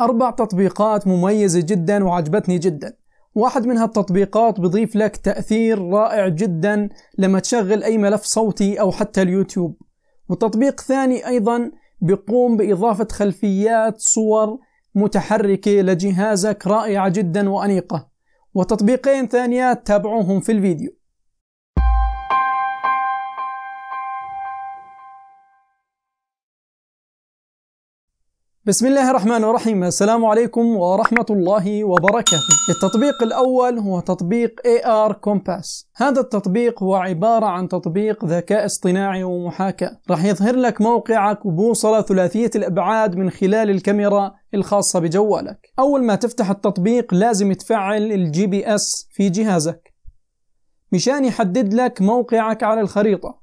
أربع تطبيقات مميزة جدا وعجبتني جدا واحد من هالتطبيقات بضيف لك تأثير رائع جدا لما تشغل أي ملف صوتي أو حتى اليوتيوب وتطبيق ثاني أيضا بيقوم بإضافة خلفيات صور متحركة لجهازك رائعة جدا وأنيقة وتطبيقين ثانيات تابعوهم في الفيديو بسم الله الرحمن الرحيم السلام عليكم ورحمة الله وبركاته التطبيق الأول هو تطبيق AR Compass هذا التطبيق هو عبارة عن تطبيق ذكاء اصطناعي ومحاكاة راح يظهر لك موقعك وبوصلة ثلاثية الأبعاد من خلال الكاميرا الخاصة بجوالك أول ما تفتح التطبيق لازم تفعل الجي بي اس في جهازك مشان يحدد لك موقعك على الخريطة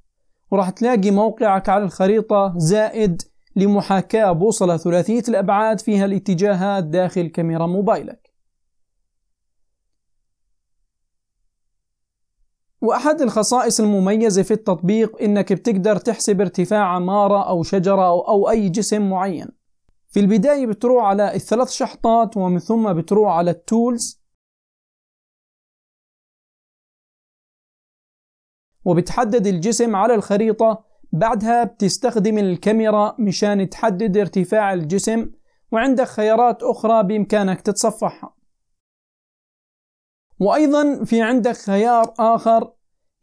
وراح تلاقي موقعك على الخريطة زائد لمحاكاة بوصلة ثلاثية الأبعاد فيها الاتجاهات داخل كاميرا موبايلك وأحد الخصائص المميزة في التطبيق إنك بتقدر تحسب ارتفاع عمارة أو شجرة أو أي جسم معين في البداية بتروح على الثلاث شحطات ومن ثم بتروح على التولز وبتحدد الجسم على الخريطة بعدها بتستخدم الكاميرا مشان تحدد ارتفاع الجسم وعندك خيارات أخرى بإمكانك تتصفحها وأيضا في عندك خيار آخر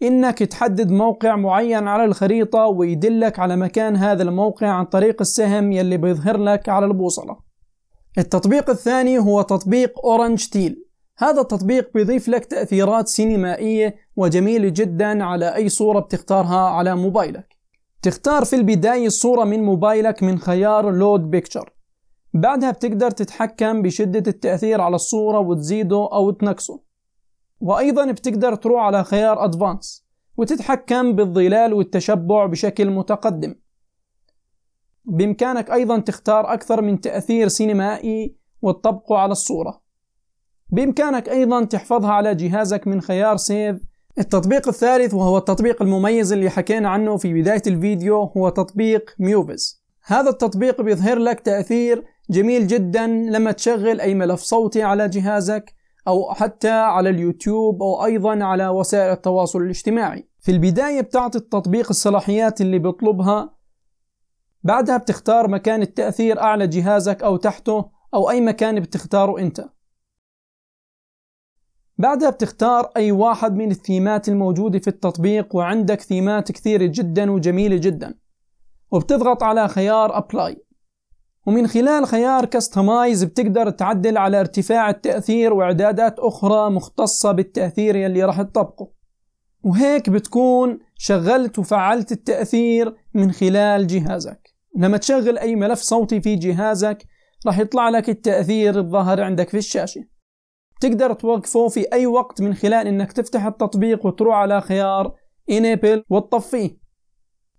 إنك تحدد موقع معين على الخريطة ويدلك على مكان هذا الموقع عن طريق السهم يلي بيظهر لك على البوصلة التطبيق الثاني هو تطبيق أورنج تيل هذا التطبيق بيضيف لك تأثيرات سينمائية وجميلة جدا على أي صورة بتختارها على موبايلك تختار في البداية الصورة من موبايلك من خيار Load Picture بعدها بتقدر تتحكم بشدة التأثير على الصورة وتزيده أو تنقصه وأيضا بتقدر تروح على خيار Advanced وتتحكم بالظلال والتشبع بشكل متقدم بإمكانك أيضا تختار أكثر من تأثير سينمائي وتطبقه على الصورة بإمكانك أيضا تحفظها على جهازك من خيار Save التطبيق الثالث وهو التطبيق المميز اللي حكينا عنه في بداية الفيديو هو تطبيق ميوفز هذا التطبيق بيظهر لك تأثير جميل جدا لما تشغل أي ملف صوتي على جهازك أو حتى على اليوتيوب أو أيضا على وسائل التواصل الاجتماعي في البداية بتعطي التطبيق الصلاحيات اللي بيطلبها بعدها بتختار مكان التأثير أعلى جهازك أو تحته أو أي مكان بتختاره أنت بعدها بتختار أي واحد من الثيمات الموجودة في التطبيق وعندك ثيمات كثيرة جدا وجميلة جدا وبتضغط على خيار Apply ومن خلال خيار Customize بتقدر تعدل على ارتفاع التأثير وإعدادات أخرى مختصة بالتأثير يلي راح تطبقه وهيك بتكون شغلت وفعلت التأثير من خلال جهازك لما تشغل أي ملف صوتي في جهازك راح يطلع لك التأثير الظاهر عندك في الشاشة تقدر توقفه في أي وقت من خلال أنك تفتح التطبيق وتروح على خيار Enable وتطفيه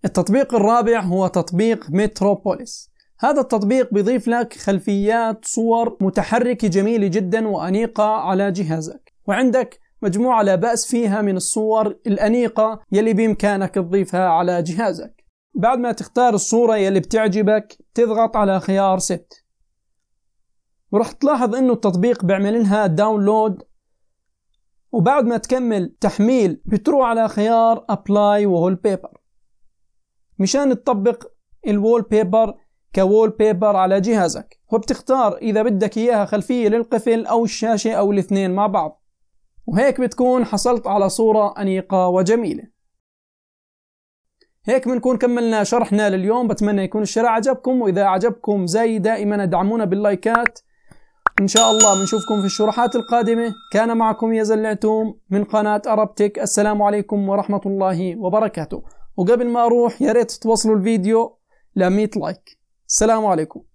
التطبيق الرابع هو تطبيق متروبوليس هذا التطبيق بيضيف لك خلفيات صور متحركة جميلة جدا وأنيقة على جهازك وعندك مجموعة لا بأس فيها من الصور الأنيقة يلي بإمكانك تضيفها على جهازك بعد ما تختار الصورة يلي بتعجبك تضغط على خيار ست وراح تلاحظ انه التطبيق بيعمل لها داونلود وبعد ما تكمل تحميل بتروح على خيار ابلاي وول بيبر مشان تطبق الوول بيبر كوول بيبر على جهازك وبتختار اذا بدك اياها خلفية للقفل او الشاشة او الاثنين مع بعض وهيك بتكون حصلت على صورة انيقة وجميلة هيك بنكون كملنا شرحنا لليوم بتمنى يكون الشرح عجبكم واذا عجبكم زي دائما ادعمونا باللايكات إن شاء الله بنشوفكم في الشروحات القادمة كان معكم يزن العتوم من قناة أربتك السلام عليكم ورحمة الله وبركاته وقبل ما أروح يا ريت توصلوا الفيديو ل 100 لايك السلام عليكم